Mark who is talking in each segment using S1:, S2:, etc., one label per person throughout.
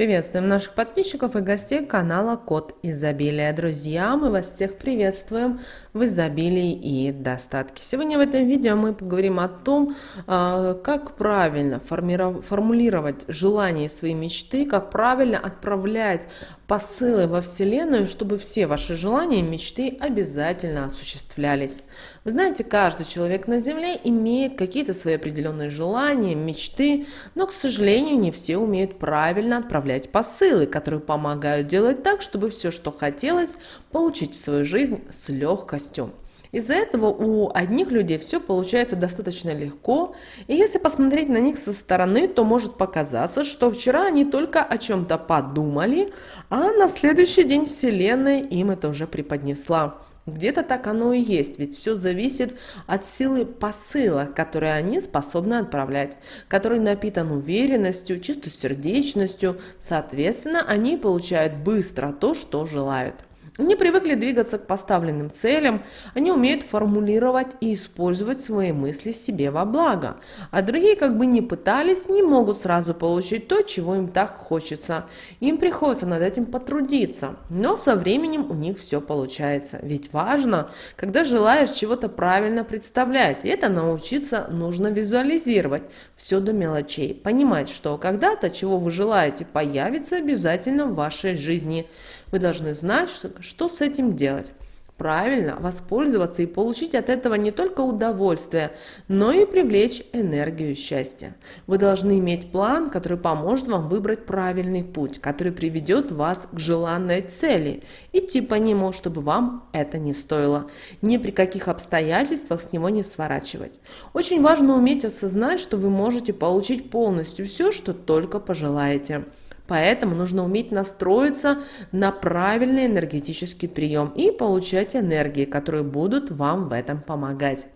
S1: Приветствуем наших подписчиков и гостей канала Код Изобилия. Друзья, мы вас всех приветствуем в изобилии и достатке. Сегодня в этом видео мы поговорим о том, а, как правильно формулировать желания своей мечты, как правильно отправлять посылы во Вселенную, чтобы все ваши желания и мечты обязательно осуществлялись. Вы знаете, каждый человек на Земле имеет какие-то свои определенные желания, мечты, но, к сожалению, не все умеют правильно отправлять отправлять посылы, которые помогают делать так, чтобы все, что хотелось, получить в свою жизнь с легкостью. Из-за этого у одних людей все получается достаточно легко, и если посмотреть на них со стороны, то может показаться, что вчера они только о чем-то подумали, а на следующий день Вселенная им это уже преподнесла. Где-то так оно и есть, ведь все зависит от силы посыла, который они способны отправлять, который напитан уверенностью, чистосердечностью, соответственно, они получают быстро то, что желают. Они привыкли двигаться к поставленным целям, они умеют формулировать и использовать свои мысли себе во благо, а другие как бы не пытались, не могут сразу получить то, чего им так хочется. Им приходится над этим потрудиться, но со временем у них все получается, ведь важно, когда желаешь чего-то правильно представлять, это научиться нужно визуализировать все до мелочей, понимать, что когда-то, чего вы желаете, появится обязательно в вашей жизни. Вы должны знать, что камушек. Что с этим делать? Правильно, воспользоваться и получить от этого не только удовольствие, но и привлечь энергию счастья. Вы должны иметь план, который поможет вам выбрать правильный путь, который приведет вас к желанной цели. Идти по нему, чтобы вам это не стоило. Ни при каких обстоятельствах с него не сворачивать. Очень важно уметь осознать, что вы можете получить полностью все, что только пожелаете. Поэтому нужно уметь настроиться на правильный энергетический прием и получать энергии, которые будут вам в этом помогать.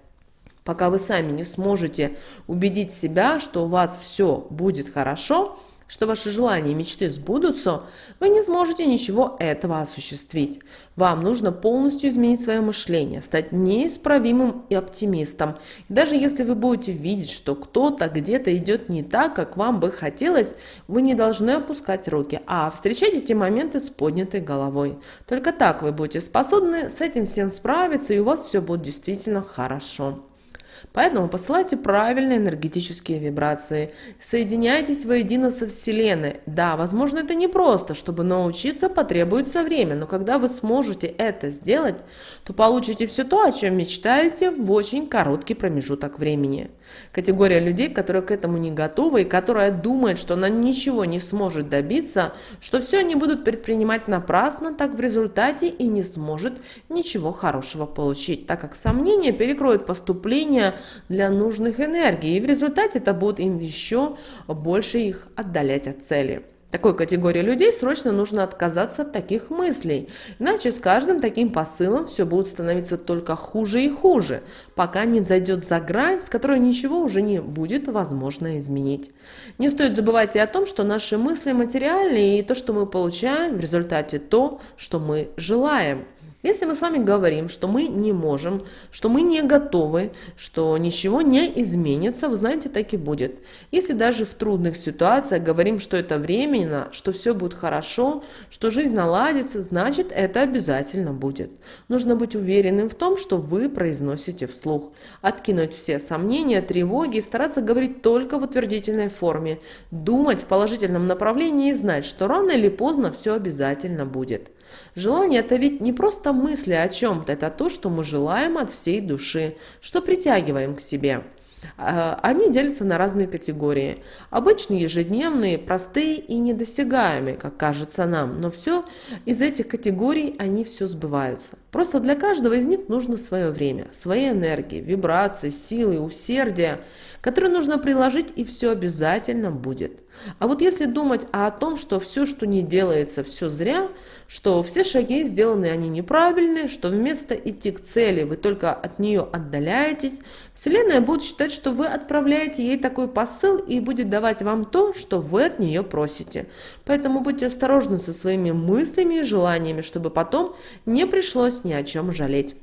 S1: Пока вы сами не сможете убедить себя, что у вас все будет хорошо, что ваши желания и мечты сбудутся, вы не сможете ничего этого осуществить. Вам нужно полностью изменить свое мышление, стать неисправимым и оптимистом. И даже если вы будете видеть, что кто-то где-то идет не так, как вам бы хотелось, вы не должны опускать руки, а встречать эти моменты с поднятой головой. Только так вы будете способны с этим всем справиться, и у вас все будет действительно хорошо. Поэтому посылайте правильные энергетические вибрации, соединяйтесь воедино со Вселенной. Да, возможно, это не просто, чтобы научиться потребуется время, но когда вы сможете это сделать, то получите все то, о чем мечтаете в очень короткий промежуток времени. Категория людей, которые к этому не готовы и которая думает, что она ничего не сможет добиться, что все они будут предпринимать напрасно, так в результате и не сможет ничего хорошего получить, так как сомнения перекроют поступление для нужных энергий, и в результате это будет им еще больше их отдалять от цели. Такой категории людей срочно нужно отказаться от таких мыслей, иначе с каждым таким посылом все будет становиться только хуже и хуже, пока не зайдет за грань, с которой ничего уже не будет возможно изменить. Не стоит забывать и о том, что наши мысли материальны, и то, что мы получаем в результате то, что мы желаем. Если мы с вами говорим, что мы не можем, что мы не готовы, что ничего не изменится, вы знаете, так и будет. Если даже в трудных ситуациях говорим, что это временно, что все будет хорошо, что жизнь наладится, значит, это обязательно будет. Нужно быть уверенным в том, что вы произносите вслух. Откинуть все сомнения, тревоги стараться говорить только в утвердительной форме. Думать в положительном направлении и знать, что рано или поздно все обязательно будет. Желание – это ведь не просто мысли о чем-то, это то, что мы желаем от всей души, что притягиваем к себе. А, они делятся на разные категории. Обычные, ежедневные, простые и недосягаемые, как кажется нам. Но все из этих категорий, они все сбываются. Просто для каждого из них нужно свое время, свои энергии, вибрации, силы, усердия, которые нужно приложить, и все обязательно будет. А вот если думать о том, что все, что не делается, все зря, что все шаги сделаны, они неправильные, что вместо идти к цели вы только от нее отдаляетесь, Вселенная будет считать, что вы отправляете ей такой посыл и будет давать вам то, что вы от нее просите. Поэтому будьте осторожны со своими мыслями и желаниями, чтобы потом не пришлось ни о чем жалеть.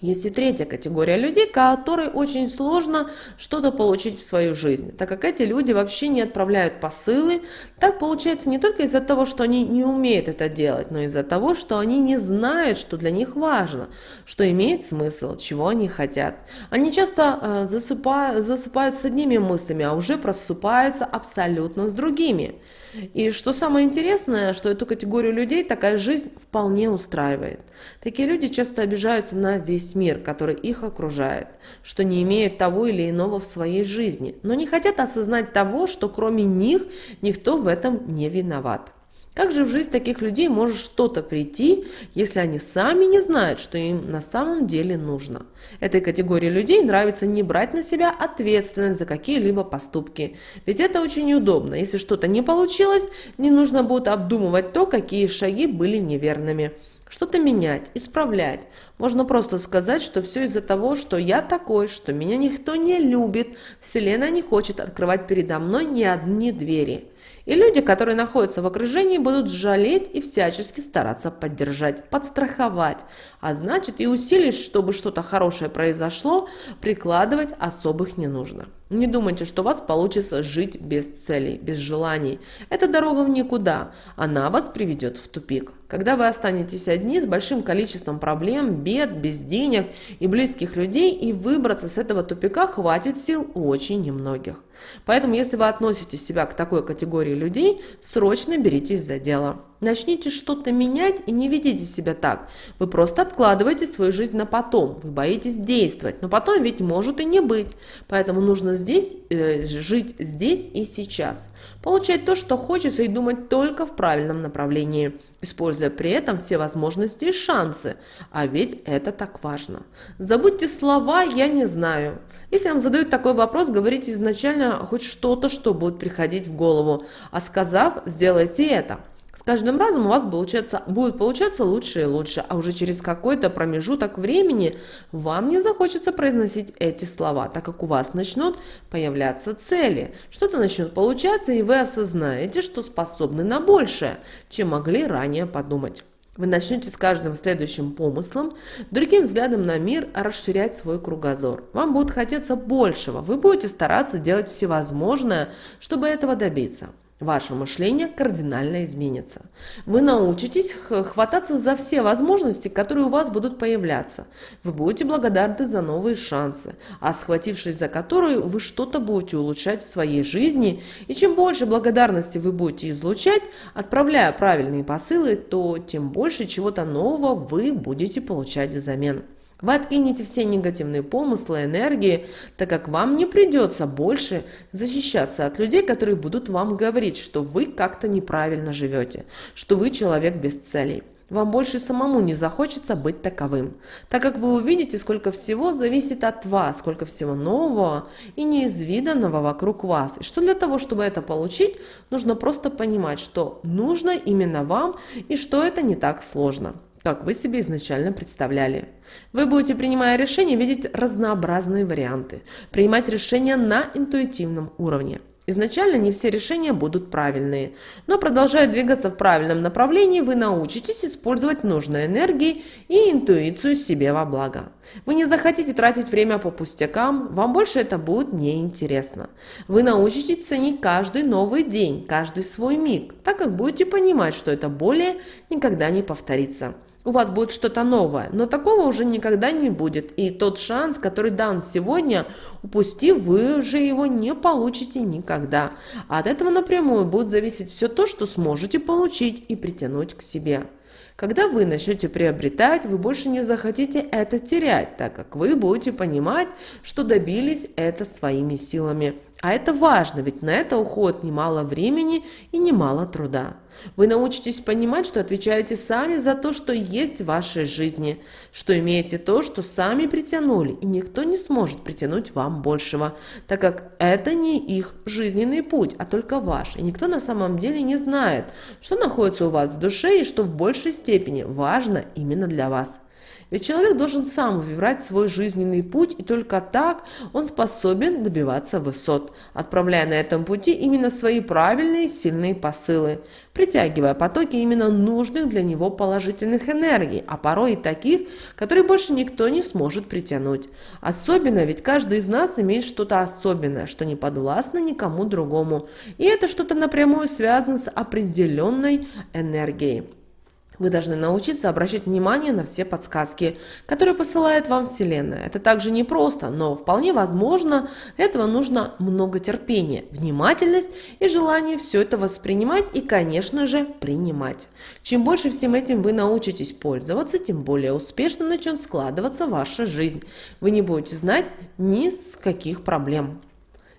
S1: Есть и третья категория людей, которой очень сложно что-то получить в свою жизнь, так как эти люди вообще не отправляют посылы. Так получается не только из-за того, что они не умеют это делать, но из-за того, что они не знают, что для них важно, что имеет смысл, чего они хотят. Они часто э, засыпают, засыпают с одними мыслями, а уже просыпаются абсолютно с другими. И что самое интересное, что эту категорию людей такая жизнь вполне устраивает. Такие люди часто обижаются на весь мир, который их окружает, что не имеют того или иного в своей жизни, но не хотят осознать того, что кроме них никто в этом не виноват. Как же в жизнь таких людей может что-то прийти, если они сами не знают, что им на самом деле нужно? Этой категории людей нравится не брать на себя ответственность за какие-либо поступки. Ведь это очень неудобно. Если что-то не получилось, не нужно будет обдумывать то, какие шаги были неверными. Что-то менять, исправлять. Можно просто сказать, что все из-за того, что я такой, что меня никто не любит, Вселенная не хочет открывать передо мной ни одни двери – и люди, которые находятся в окружении, будут жалеть и всячески стараться поддержать, подстраховать. А значит и усилий, чтобы что-то хорошее произошло, прикладывать особых не нужно. Не думайте, что у вас получится жить без целей, без желаний. Это дорога в никуда. Она вас приведет в тупик. Когда вы останетесь одни с большим количеством проблем, бед, без денег и близких людей, и выбраться с этого тупика хватит сил очень немногих. Поэтому, если вы относите себя к такой категории людей, срочно беритесь за дело. Начните что-то менять и не ведите себя так. Вы просто откладываете свою жизнь на потом. Вы боитесь действовать, но потом ведь может и не быть. Поэтому нужно здесь э, жить здесь и сейчас. Получать то, что хочется и думать только в правильном направлении, используя при этом все возможности и шансы. А ведь это так важно. Забудьте слова «я не знаю». Если вам задают такой вопрос, говорите изначально хоть что-то, что будет приходить в голову, а сказав «сделайте это». С каждым разом у вас получается, будет получаться лучше и лучше, а уже через какой-то промежуток времени вам не захочется произносить эти слова, так как у вас начнут появляться цели, что-то начнет получаться, и вы осознаете, что способны на большее, чем могли ранее подумать. Вы начнете с каждым следующим помыслом, другим взглядом на мир а расширять свой кругозор. Вам будет хотеться большего, вы будете стараться делать всевозможное, чтобы этого добиться ваше мышление кардинально изменится. Вы научитесь хвататься за все возможности, которые у вас будут появляться. Вы будете благодарны за новые шансы, а схватившись за которые, вы что-то будете улучшать в своей жизни. И чем больше благодарности вы будете излучать, отправляя правильные посылы, то тем больше чего-то нового вы будете получать взамен. Вы откинете все негативные помыслы, энергии, так как вам не придется больше защищаться от людей, которые будут вам говорить, что вы как-то неправильно живете, что вы человек без целей. Вам больше самому не захочется быть таковым, так как вы увидите, сколько всего зависит от вас, сколько всего нового и неизведанного вокруг вас. И что для того, чтобы это получить, нужно просто понимать, что нужно именно вам и что это не так сложно как вы себе изначально представляли. Вы будете, принимая решения, видеть разнообразные варианты, принимать решения на интуитивном уровне. Изначально не все решения будут правильные, но продолжая двигаться в правильном направлении, вы научитесь использовать нужные энергии и интуицию себе во благо. Вы не захотите тратить время по пустякам, вам больше это будет неинтересно. Вы научитесь ценить каждый новый день, каждый свой миг, так как будете понимать, что это более никогда не повторится у вас будет что-то новое, но такого уже никогда не будет. И тот шанс, который дан сегодня, упусти, вы же его не получите никогда. А от этого напрямую будет зависеть все то, что сможете получить и притянуть к себе. Когда вы начнете приобретать, вы больше не захотите это терять, так как вы будете понимать, что добились это своими силами. А это важно, ведь на это уходит немало времени и немало труда. Вы научитесь понимать, что отвечаете сами за то, что есть в вашей жизни, что имеете то, что сами притянули, и никто не сможет притянуть вам большего, так как это не их жизненный путь, а только ваш, и никто на самом деле не знает, что находится у вас в душе и что в большей степени важно именно для вас. Ведь человек должен сам выбирать свой жизненный путь, и только так он способен добиваться высот, отправляя на этом пути именно свои правильные сильные посылы, притягивая потоки именно нужных для него положительных энергий, а порой и таких, которые больше никто не сможет притянуть. Особенно ведь каждый из нас имеет что-то особенное, что не подвластно никому другому, и это что-то напрямую связано с определенной энергией. Вы должны научиться обращать внимание на все подсказки, которые посылает вам Вселенная. Это также непросто, но вполне возможно, этого нужно много терпения, внимательность и желание все это воспринимать и, конечно же, принимать. Чем больше всем этим вы научитесь пользоваться, тем более успешно начнет складываться ваша жизнь. Вы не будете знать ни с каких проблем.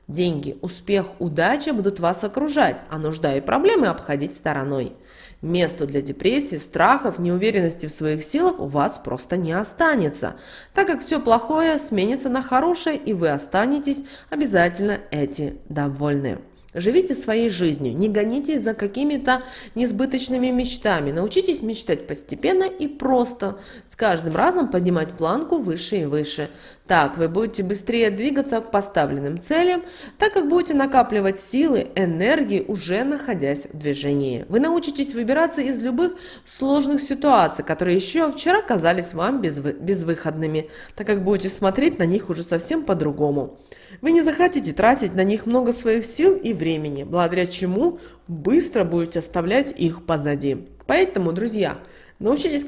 S1: Деньги, успех, удача будут вас окружать, а нужда и проблемы обходить стороной. Места для депрессии, страхов, неуверенности в своих силах у вас просто не останется, так как все плохое сменится на хорошее, и вы останетесь обязательно эти довольны. Живите своей жизнью, не гонитесь за какими-то несбыточными мечтами. Научитесь мечтать постепенно и просто, с каждым разом поднимать планку выше и выше. Так вы будете быстрее двигаться к поставленным целям, так как будете накапливать силы, энергии, уже находясь в движении. Вы научитесь выбираться из любых сложных ситуаций, которые еще вчера казались вам безвы безвыходными, так как будете смотреть на них уже совсем по-другому. Вы не захотите тратить на них много своих сил и времени, благодаря чему быстро будете оставлять их позади. Поэтому, друзья, научитесь